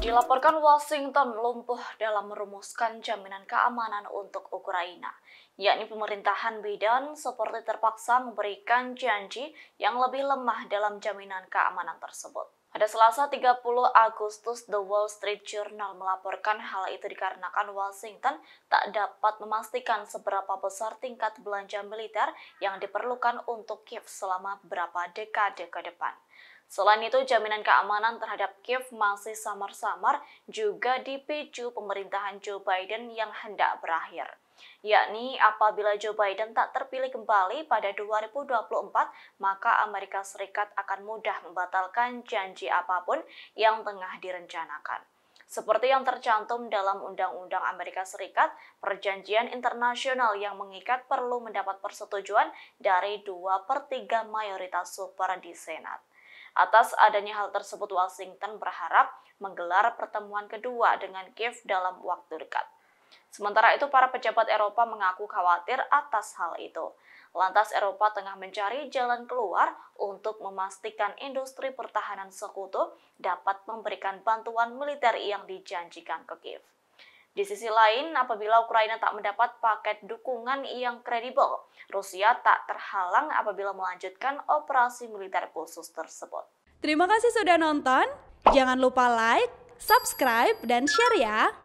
Dilaporkan Washington lumpuh dalam merumuskan jaminan keamanan untuk Ukraina, yakni pemerintahan Biden seperti terpaksa memberikan janji yang lebih lemah dalam jaminan keamanan tersebut. Pada Selasa 30 Agustus, The Wall Street Journal melaporkan hal itu dikarenakan Washington tak dapat memastikan seberapa besar tingkat belanja militer yang diperlukan untuk Kiev selama beberapa dekade ke depan. Selain itu, jaminan keamanan terhadap Kiev masih samar-samar juga dipicu pemerintahan Joe Biden yang hendak berakhir yakni apabila Joe Biden tak terpilih kembali pada 2024, maka Amerika Serikat akan mudah membatalkan janji apapun yang tengah direncanakan. Seperti yang tercantum dalam Undang-Undang Amerika Serikat, perjanjian internasional yang mengikat perlu mendapat persetujuan dari 2 per 3 mayoritas super di Senat. Atas adanya hal tersebut, Washington berharap menggelar pertemuan kedua dengan Kiev dalam waktu dekat. Sementara itu, para pejabat Eropa mengaku khawatir atas hal itu. Lantas Eropa tengah mencari jalan keluar untuk memastikan industri pertahanan sekutu dapat memberikan bantuan militer yang dijanjikan ke Kiev. Di sisi lain, apabila Ukraina tak mendapat paket dukungan yang kredibel, Rusia tak terhalang apabila melanjutkan operasi militer khusus tersebut. Terima kasih sudah nonton. Jangan lupa like, subscribe, dan share ya.